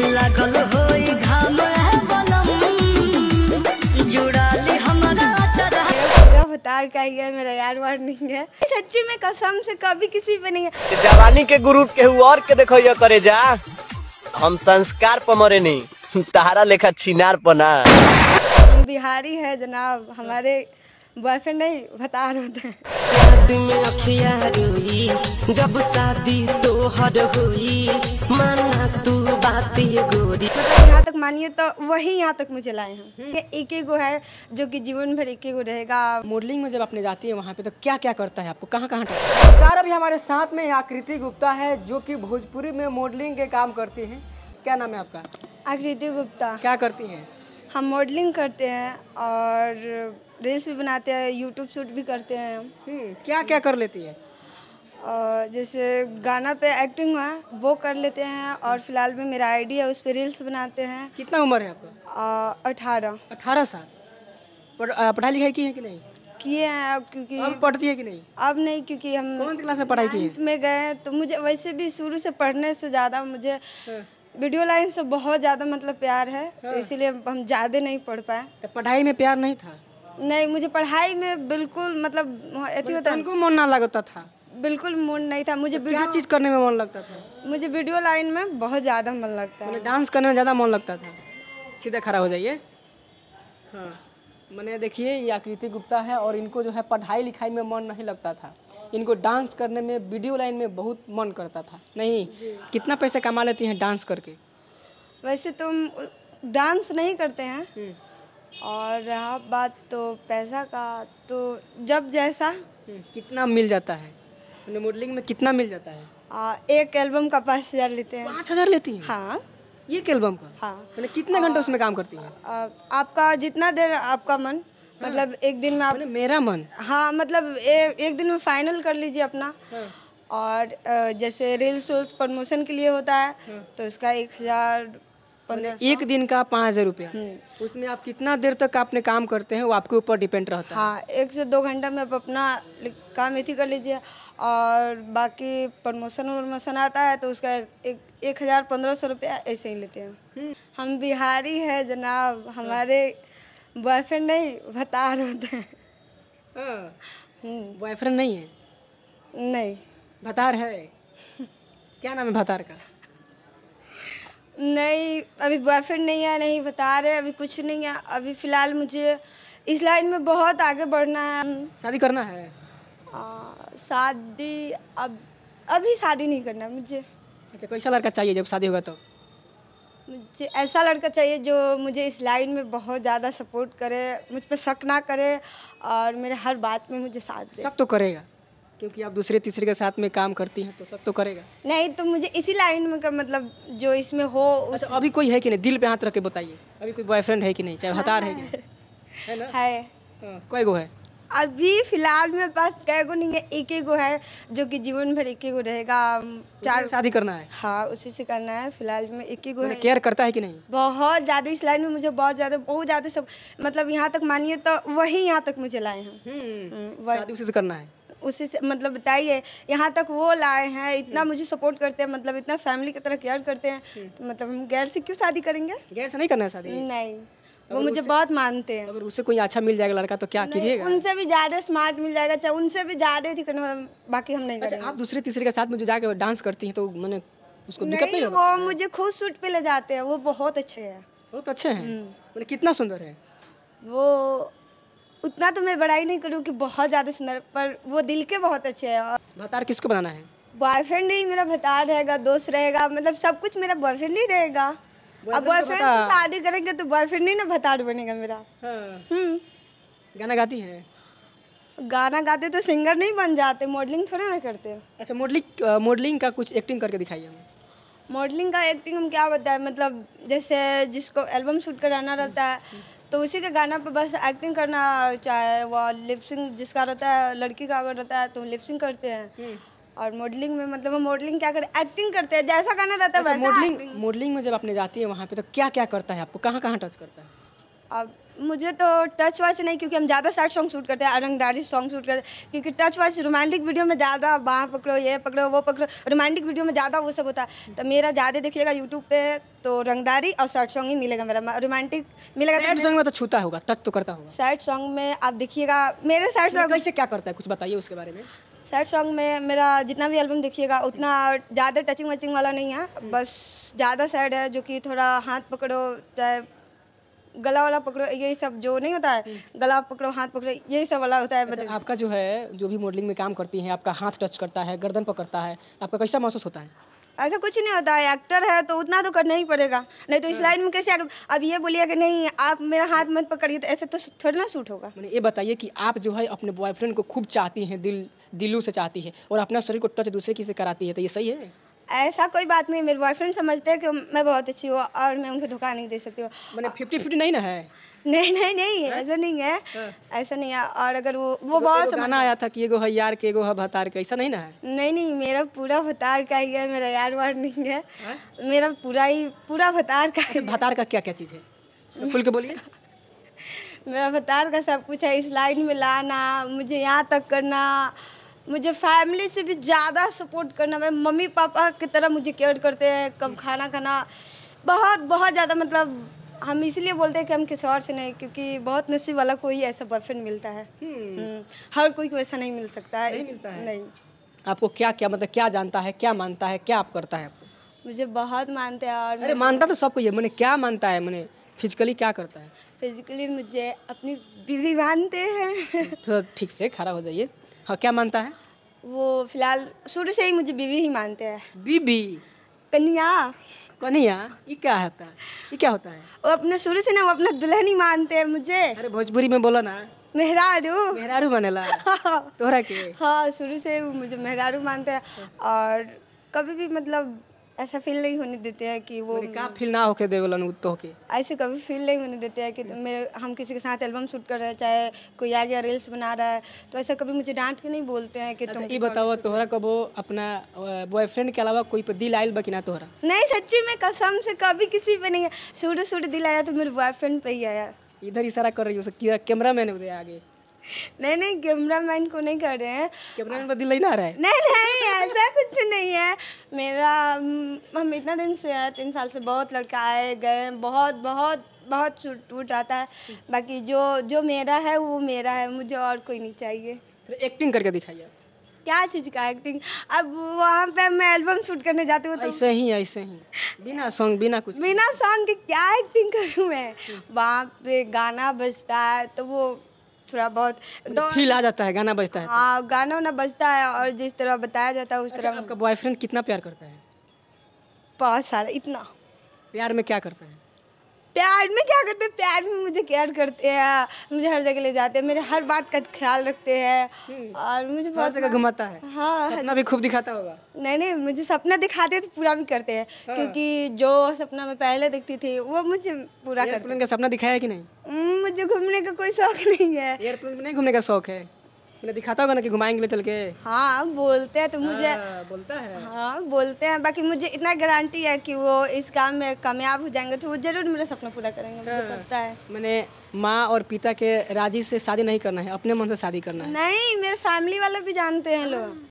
लागल होई घाम जुड़ाली का ही है मेरा यार वार है सच्ची में कसम से कभी किसी पे नहीं है जवानी के ग्रुप के और के देखो ये करे जा हम संस्कार पर मरे नहीं तारा लेखा छिनार पर ना बिहारी है जनाब हमारे बॉयफ्रेंड नहीं बता होता है जब शादी तो हर हुई माना तू गोरी मतलब यहाँ तक मानिए तो वही यहाँ तक मुझे लाए हैं हम्म। एक एक गो है जो कि जीवन भर एक एक गो रहेगा मॉडलिंग में जब आपने जाती है वहाँ पे तो क्या क्या करता है आपको कहाँ कहाँ नमस्कार अभी हमारे साथ में आकृति गुप्ता है जो कि भोजपुरी में मॉडलिंग के काम करती है क्या नाम है आपका आकृति गुप्ता क्या करती है हम मॉडलिंग करते हैं और रील्स भी बनाते हैं यूट्यूब शूट भी करते हैं हम हम्म, क्या क्या कर लेती है और जैसे गाना पे एक्टिंग हुआ वो कर लेते हैं और फिलहाल में मेरा आईडी है उस पर रील्स बनाते हैं कितना उम्र है आपका अठारह अठारह साल पढ़ाई लिखाई की है कि नहीं किए हैं अब क्योंकि अब पढ़ती है कि नहीं अब नहीं क्योंकि हम कौन सी क्लास में पढ़ाई की है में गए तो मुझे वैसे भी शुरू से पढ़ने से ज़्यादा मुझे हाँ। वीडियो लाइन से बहुत ज़्यादा मतलब प्यार है तो इसीलिए हम ज़्यादा नहीं पढ़ पाए तो पढ़ाई में प्यार नहीं था नहीं मुझे पढ़ाई में बिल्कुल मतलब अति होता उनको मन ना लगता था बिल्कुल मूड नहीं था मुझे तो चीज़ करने में मन लगता था मुझे वीडियो लाइन में बहुत ज़्यादा मन लगता है डांस करने में ज़्यादा मन लगता था सीधा खड़ा हो जाइए हाँ मैंने देखिए ये आकृति गुप्ता है और इनको जो है पढ़ाई लिखाई में मन नहीं लगता था इनको डांस करने में वीडियो लाइन में बहुत मन करता था नहीं कितना पैसे कमा लेती हैं डांस करके वैसे तुम डांस नहीं करते हैं हम्म। और रहा बात तो पैसा का तो जब जैसा हम्म, कितना मिल जाता है मॉडलिंग में कितना मिल जाता है आ, एक एल्बम का पाँच हज़ार लेते हैं पाँच हज़ार लेती हैं हाँ ये एक एल्बम का हाँ मैंने कितने घंटे उसमें काम करती है आपका जितना देर आपका मन मतलब हाँ। एक दिन में आप मेरा मन हाँ मतलब ए, एक दिन में फाइनल कर लीजिए अपना हाँ। और जैसे रील्स वील्स प्रमोशन के लिए होता है हाँ। तो उसका एक हज़ार एक दिन का पाँच हज़ार रूपया हम्म। उसमें आप कितना देर तक आपने काम करते हैं वो आपके ऊपर डिपेंड रहता है हाँ एक से दो घंटा में आप अपना काम इसी कर लीजिए और बाकी प्रमोशन वमोशन आता है तो उसका एक एक हज़ार पंद्रह सौ रुपया ऐसे ही लेते हैं हम्म। हम बिहारी है जनाब हमारे बॉयफ्रेंड नहीं भतार होते हैं बॉयफ्रेंड हाँ। हम्म। नहीं है नहीं भतार है क्या नाम है भतार का नहीं अभी बॉयफ्रेंड नहीं है नहीं बता रहे अभी कुछ नहीं है अभी फ़िलहाल मुझे इस लाइन में बहुत आगे बढ़ना है शादी करना है शादी अब अभी शादी नहीं करना मुझे अच्छा कैसा लड़का चाहिए जब शादी होगा तो मुझे ऐसा लड़का चाहिए जो मुझे इस लाइन में बहुत ज़्यादा सपोर्ट करे मुझ पर शक ना करे और मेरे हर बात में मुझे साथ दे शक तो करेगा क्योंकि आप दूसरे तीसरे के साथ में काम करती हैं तो सब तो करेगा नहीं तो मुझे इसी लाइन में का मतलब जो इसमें हो अच्छा, उस... अच्छा, अभी कोई है कि नहीं दिल पे हाथ रख के बताइए अभी कोई बॉयफ्रेंड है कि नहीं चाहे हतार है कि नहीं है ना है हाँ, कई गो है अभी फिलहाल मेरे पास कई गो नहीं है एक ही गो है जो कि जीवन भर एक ही गो रहेगा चार शादी करना है हाँ उसी से करना है फिलहाल में एक ही गो है केयर करता है कि नहीं बहुत ज़्यादा इस लाइन में मुझे बहुत ज़्यादा बहुत ज़्यादा सब मतलब यहाँ तक मानिए तो वही यहाँ तक मुझे लाए हैं हम्म, हम्म, शादी उसी से करना है उसी से मतलब बताइए यहाँ तक वो लाए हैं इतना हम्म। मुझे सपोर्ट करते हैं मतलब इतना फैमिली की तरह केयर करते हैं हम्म। तो मतलब हम गैर से क्यों शादी करेंगे गैर से नहीं करना है शादी नहीं वो मुझे बहुत मानते हैं अगर उसे कोई अच्छा मिल जाएगा लड़का तो क्या कीजिएगा उनसे भी ज्यादा स्मार्ट मिल जाएगा चाहे उनसे भी ज्यादा थी करने बाकी हम नहीं अच्छा, आप दूसरे तीसरे के साथ मुझे जो जाकर डांस करती है तो मैंने उसको दिक्कत नहीं, नहीं वो मुझे खुद सूट पे ले जाते हैं वो बहुत अच्छे हैं बहुत अच्छे हैं मतलब कितना सुंदर है वो उतना तो मैं बड़ाई नहीं करूँ कि बहुत ज़्यादा सुंदर पर वो दिल के बहुत अच्छे हैं और भतार किसको बनाना है बॉयफ्रेंड ही मेरा भतार रहेगा दोस्त रहेगा मतलब सब कुछ मेरा बॉयफ्रेंड ही रहेगा अब बॉयफ्रेंड शादी करेंगे तो बॉयफ्रेंड ही ना भतार बनेगा मेरा हाँ। हम्म। गाना गाती है गाना गाते तो सिंगर नहीं बन जाते मॉडलिंग थोड़ा ना करते अच्छा मॉडलिंग मॉडलिंग का कुछ एक्टिंग करके दिखाइए हमें मॉडलिंग का एक्टिंग हम क्या बताएं मतलब जैसे जिसको एल्बम शूट कराना रहता है तो उसी के गाना पे बस एक्टिंग करना चाहे वो लिपसिंग जिसका रहता है लड़की का अगर रहता है तो लिपसिंग करते हैं हम्म। और मॉडलिंग में मतलब मॉडलिंग क्या कर एक्टिंग करते हैं जैसा गाना रहता है मॉडलिंग अच्छा, मॉडलिंग में जब आपने जाती है वहाँ पे तो क्या क्या करता है आपको कहाँ कहाँ टच करता है अब मुझे तो टच वाच नहीं क्योंकि हम ज़्यादा सैड सॉन्ग शूट करते हैं रंगदारी सॉन्ग शूट करते हैं क्योंकि टच वाच रोमांटिक वीडियो में ज़्यादा बाँ पकड़ो ये पकड़ो वो पकड़ो रोमांटिक वीडियो में ज़्यादा वो सब होता है तो मेरा ज़्यादा देखिएगा यूट्यूब पे तो रंगदारी और सैड सॉन्ग ही मिलेगा मेरा रोमांटिक मिलेगा सैड तो सॉन्ग में तो छूता होगा टच तो करता होगा सैड सॉन्ग में आप देखिएगा मेरे सैड सॉन्ग कैसे क्या करता है कुछ बताइए उसके बारे में सैड सॉन्ग में मेरा जितना भी एल्बम देखिएगा उतना ज़्यादा टचिंग वचिंग वाला नहीं है बस ज़्यादा सैड है जो कि थोड़ा हाथ पकड़ो चाहे गला वाला पकड़ो यही सब जो नहीं होता है गला पकड़ो हाथ पकड़ो यही सब वाला होता है अच्छा, मतलब आपका जो है जो भी मॉडलिंग में काम करती हैं आपका हाथ टच करता है गर्दन पकड़ता है आपका कैसा महसूस होता है ऐसा कुछ नहीं होता है एक्टर है तो उतना तो करना ही पड़ेगा नहीं तो इस लाइन हाँ। में कैसे अब ये बोलिए कि नहीं आप मेरा हाथ मत पकड़िए तो ऐसे तो थोड़ा ना सूट होगा मैंने ये बताइए कि आप जो है अपने बॉयफ्रेंड को खूब चाहती हैं दिल दिलू से चाहती है और अपना शरीर को टच दूसरे की से कराती है तो ये सही है ऐसा कोई बात नहीं मेरे बॉयफ्रेंड समझते हैं कि मैं बहुत अच्छी हूँ और मैं उनको धोखा नहीं दे सकती हूँ फिफ्टी फिफ्टी नहीं ना है नहीं नहीं नहीं ऐसा नहीं है हाँ। ऐसा नहीं है और अगर वो वो तो बहुत गाना आया था कि गो है यार के गो है भतार का ऐसा नहीं ना है नहीं नहीं मेरा पूरा भतार का ही है मेरा यार वार नहीं है हाँ? मेरा पूरा ही पूरा भतार का अच्छा, है भतार का क्या क्या चीज़ है तो खुल के बोलिए मेरा भतार का सब कुछ है इस लाइन में लाना मुझे यहाँ तक करना मुझे फैमिली से भी ज़्यादा सपोर्ट करना मैं मम्मी पापा की तरह मुझे केयर करते हैं कब खाना खाना बहुत बहुत ज़्यादा मतलब हम इसलिए बोलते हैं कि हम किसी और से नहीं क्योंकि बहुत नसीब वाला कोई ऐसा बॉयफ्रेंड मिलता है हम्म। हम्म, हर कोई को ऐसा नहीं मिल सकता है नहीं, मिलता है। नहीं। आपको क्या क्या मतलब क्या जानता है क्या मानता है क्या आप करता है मुझे बहुत मानते हैं और अरे मानता तो सबको ये मैंने क्या मानता है मैंने फिजिकली क्या करता है फिजिकली मुझे अपनी बीवी मानते हैं तो ठीक से खड़ा हो जाइए हाँ क्या मानता है वो फिलहाल शुरू से ही मुझे बीवी ही मानते हैं बीबी कन्या कन्या ये क्या होता है ये क्या होता है वो अपने शुरू से ना वो अपना दुल्हन ही मानते हैं मुझे अरे भोजपुरी में बोला ना मेहरारू मेहरारू मानेला तोरा के हाँ शुरू से मुझे मेहरारू मानते हैं और कभी भी मतलब ऐसा फील नहीं होने देते हैं कि वो क्या फील ना होके देवलन तो के ऐसे कभी फील नहीं होने देते हैं कि मेरे हम किसी के साथ एल्बम शूट कर रहे हैं चाहे कोई आ गया रील्स बना रहा है तो ऐसा कभी मुझे डांट के नहीं बोलते हैं कि अच्छा, तुम ये बताओ तोहरा कबो अपना बॉयफ्रेंड के अलावा कोई पर दिल आयल बकिना तोहरा नहीं सच्ची में कसम से कभी किसी पे नहीं शूट शूट दिल आया तो मेरे बॉयफ्रेंड पे ही आया इधर इशारा कर रही हो सकती है कैमरा मैन उधर आगे नहीं नहीं कैमरा मैन को नहीं कर रहे हैं कैमरा मैन बदल नहीं आ रहा है नहीं नहीं ऐसा कुछ नहीं है मेरा हम इतना दिन से तीन साल से बहुत लड़का आए गए बहुत बहुत बहुत टूट आता है बाकी जो जो मेरा है वो मेरा है मुझे और कोई नहीं चाहिए तो एक्टिंग करके दिखाइए क्या चीज़ का एक्टिंग अब वहाँ पे मैं एल्बम शूट करने जाती हूँ तो ऐसे ही ऐसे ही बिना सॉन्ग बिना कुछ बिना सॉन्ग के क्या एक्टिंग करूँ मैं वहाँ पे गाना बजता है तो वो थोड़ा बहुत मतलब फील आ जाता है गाना बजता है तो। हाँ गाना वाना बजता है और जिस तरह बताया जाता है उस अच्छा, तरह आपका बॉयफ्रेंड कितना प्यार करता है बहुत साल इतना प्यार में क्या करता है प्यार में क्या करते हैं प्यार में मुझे केयर करते हैं मुझे हर जगह ले जाते हैं मेरे हर बात का ख्याल रखते हैं हम्म। और मुझे बहुत जगह घुमाता है हाँ सपना भी खूब दिखाता होगा नहीं नहीं मुझे सपना दिखाते तो पूरा भी करते हैं हाँ। क्योंकि जो सपना मैं पहले देखती थी वो मुझे पूरा करते का सपना दिखाया कि नहीं हम्म, मुझे घूमने का कोई शौक नहीं है एयरप्लेन में नहीं घूमने का शौक है मैंने दिखाता होगा ना कि घुमाएंगे चल के हाँ बोलते हैं तो मुझे आ, हाँ, बोलता है हाँ बोलते हैं बाकी मुझे इतना गारंटी है कि वो इस काम में कामयाब हो जाएंगे तो वो जरूर मेरा सपना पूरा करेंगे मुझे हाँ। पता है मैंने माँ और पिता के राजी से शादी नहीं करना है अपने मन से शादी करना है नहीं मेरे फैमिली वाले भी जानते हैं लोग